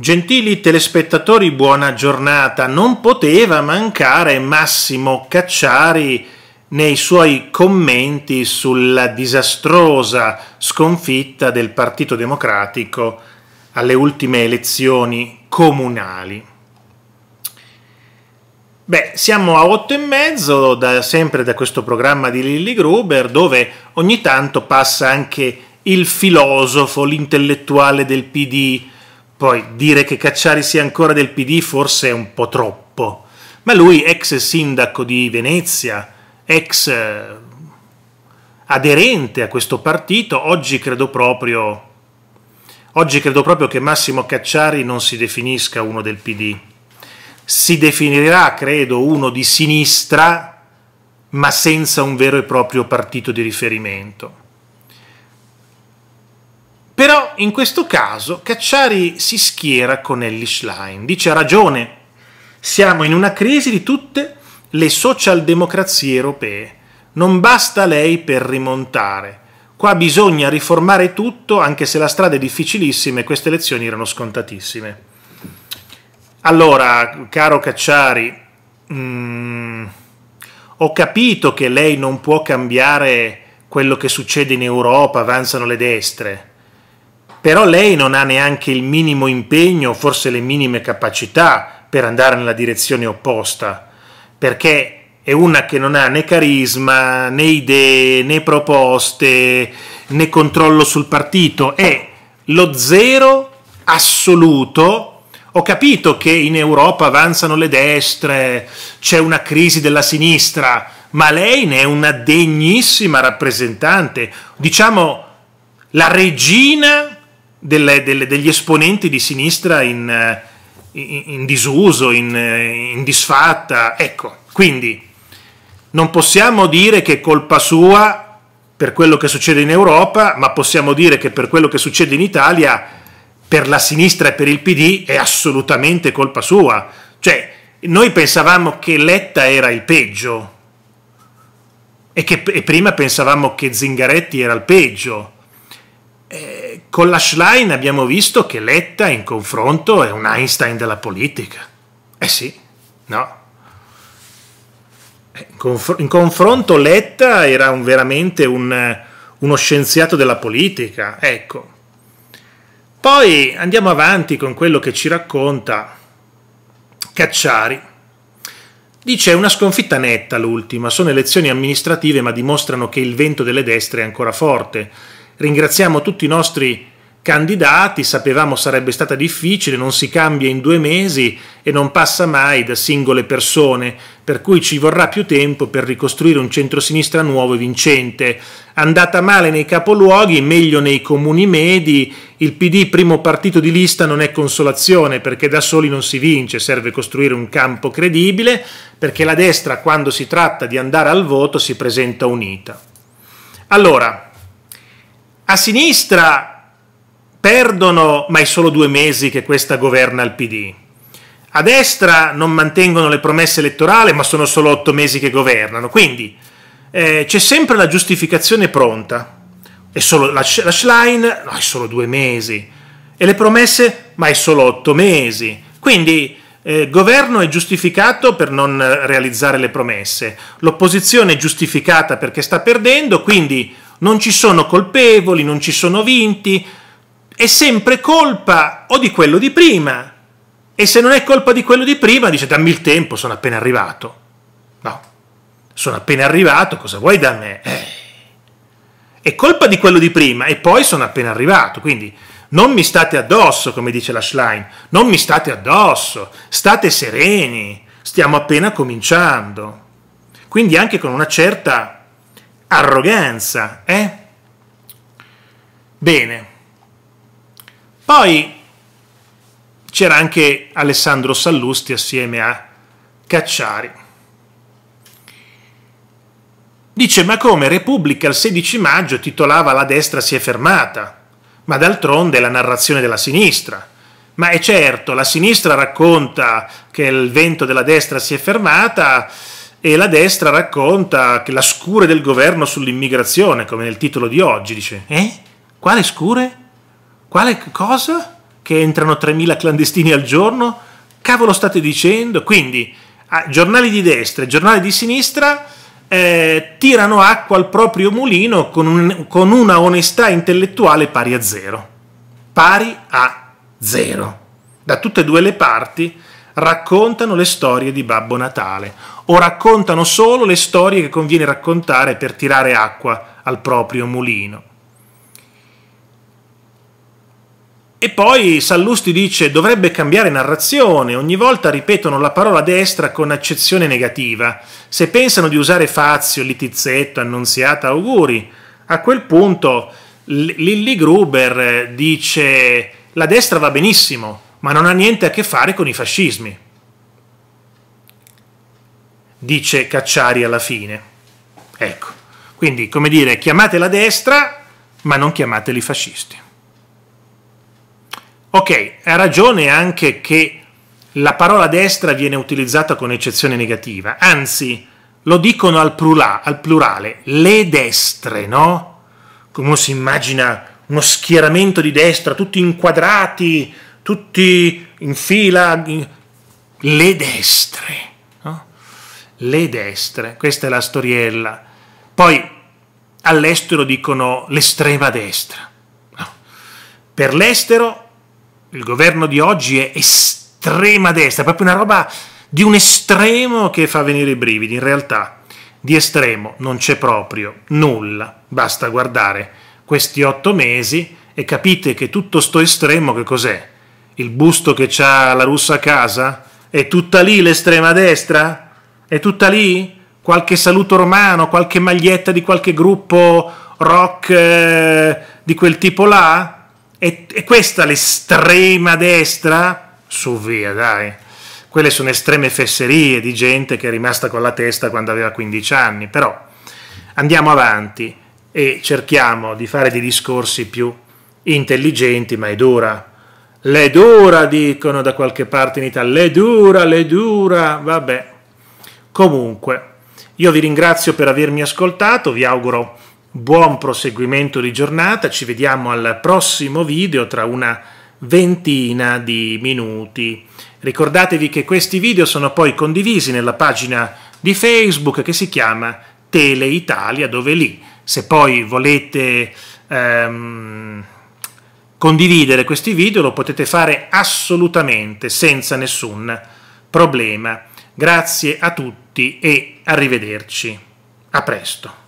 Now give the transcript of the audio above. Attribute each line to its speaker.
Speaker 1: Gentili telespettatori, buona giornata. Non poteva mancare Massimo Cacciari nei suoi commenti sulla disastrosa sconfitta del Partito Democratico alle ultime elezioni comunali. Beh, siamo a otto e mezzo, da, sempre da questo programma di Lilli Gruber, dove ogni tanto passa anche il filosofo, l'intellettuale del PD, poi dire che Cacciari sia ancora del PD forse è un po' troppo, ma lui, ex sindaco di Venezia, ex eh, aderente a questo partito, oggi credo proprio, oggi credo proprio che Massimo Cacciari non si definisca uno del PD. Si definirà, credo, uno di sinistra, ma senza un vero e proprio partito di riferimento. Però in questo caso Cacciari si schiera con Ellie Schlein. Dice ha ragione, siamo in una crisi di tutte le socialdemocrazie europee. Non basta lei per rimontare. Qua bisogna riformare tutto, anche se la strada è difficilissima e queste elezioni erano scontatissime. Allora, caro Cacciari, mm, ho capito che lei non può cambiare quello che succede in Europa, avanzano le destre, però lei non ha neanche il minimo impegno, forse le minime capacità per andare nella direzione opposta, perché è una che non ha né carisma, né idee, né proposte, né controllo sul partito, è lo zero assoluto. Ho capito che in Europa avanzano le destre, c'è una crisi della sinistra, ma lei ne è una degnissima rappresentante, diciamo la regina delle, delle, degli esponenti di sinistra in, eh, in, in disuso, in, eh, in disfatta. Ecco, quindi non possiamo dire che è colpa sua per quello che succede in Europa, ma possiamo dire che per quello che succede in Italia, per la sinistra e per il PD è assolutamente colpa sua. Cioè, noi pensavamo che Letta era il peggio e, che, e prima pensavamo che Zingaretti era il peggio. Eh, con la Schlein abbiamo visto che Letta in confronto è un Einstein della politica. Eh sì, no. Eh, in confronto Letta era un, veramente un, uno scienziato della politica, ecco. Poi andiamo avanti con quello che ci racconta Cacciari. Dice una sconfitta netta l'ultima, sono elezioni amministrative ma dimostrano che il vento delle destre è ancora forte Ringraziamo tutti i nostri candidati, sapevamo sarebbe stata difficile, non si cambia in due mesi e non passa mai da singole persone, per cui ci vorrà più tempo per ricostruire un centrosinistra nuovo e vincente. Andata male nei capoluoghi, meglio nei comuni medi, il PD primo partito di lista non è consolazione perché da soli non si vince, serve costruire un campo credibile, perché la destra quando si tratta di andare al voto si presenta unita. Allora, a sinistra perdono, ma è solo due mesi che questa governa il PD. A destra non mantengono le promesse elettorali, ma sono solo otto mesi che governano. Quindi eh, c'è sempre la giustificazione pronta. È solo la, la Schlein, no, è solo due mesi. E le promesse, ma è solo otto mesi. Quindi eh, governo è giustificato per non realizzare le promesse, l'opposizione è giustificata perché sta perdendo, quindi non ci sono colpevoli, non ci sono vinti, è sempre colpa o di quello di prima. E se non è colpa di quello di prima, dice dammi il tempo, sono appena arrivato. No, sono appena arrivato, cosa vuoi da me? Eh. È colpa di quello di prima e poi sono appena arrivato, quindi non mi state addosso, come dice la Schlein, non mi state addosso, state sereni, stiamo appena cominciando. Quindi anche con una certa arroganza, eh? Bene. Poi c'era anche Alessandro Sallusti assieme a Cacciari. Dice, ma come Repubblica il 16 maggio titolava La destra si è fermata, ma d'altronde è la narrazione della sinistra. Ma è certo, la sinistra racconta che il vento della destra si è fermata, e la destra racconta che la scure del governo sull'immigrazione, come nel titolo di oggi, dice, eh? Quale scure? Quale cosa? Che entrano 3.000 clandestini al giorno? Cavolo state dicendo? Quindi, giornali di destra e giornali di sinistra eh, tirano acqua al proprio mulino con, un, con una onestà intellettuale pari a zero. Pari a zero. Da tutte e due le parti raccontano le storie di Babbo Natale o raccontano solo le storie che conviene raccontare per tirare acqua al proprio mulino. E poi Sallusti dice dovrebbe cambiare narrazione, ogni volta ripetono la parola destra con accezione negativa. Se pensano di usare Fazio, Litizzetto, Annunziata, auguri, a quel punto Lilli Gruber eh, dice la destra va benissimo, ma non ha niente a che fare con i fascismi, dice Cacciari alla fine. Ecco, quindi come dire, chiamate la destra, ma non chiamateli fascisti. Ok, ha ragione anche che la parola destra viene utilizzata con eccezione negativa, anzi lo dicono al, plurale, al plurale le destre, no? Come si immagina uno schieramento di destra, tutti inquadrati, tutti in fila, le destre, no? le destre, questa è la storiella. Poi all'estero dicono l'estrema destra. No. Per l'estero il governo di oggi è estrema destra, è proprio una roba di un estremo che fa venire i brividi, in realtà di estremo non c'è proprio nulla, basta guardare questi otto mesi e capite che tutto sto estremo che cos'è? il busto che c'ha la russa a casa? È tutta lì l'estrema destra? È tutta lì? Qualche saluto romano, qualche maglietta di qualche gruppo rock eh, di quel tipo là? È, è questa l'estrema destra? Su via, dai. Quelle sono estreme fesserie di gente che è rimasta con la testa quando aveva 15 anni, però andiamo avanti e cerchiamo di fare dei discorsi più intelligenti, ma è dura le dura, dicono da qualche parte in Italia. Le dura, le dura. Vabbè. Comunque, io vi ringrazio per avermi ascoltato, vi auguro buon proseguimento di giornata, ci vediamo al prossimo video tra una ventina di minuti. Ricordatevi che questi video sono poi condivisi nella pagina di Facebook che si chiama Tele Italia, dove lì, se poi volete... Ehm, Condividere questi video lo potete fare assolutamente senza nessun problema. Grazie a tutti e arrivederci. A presto.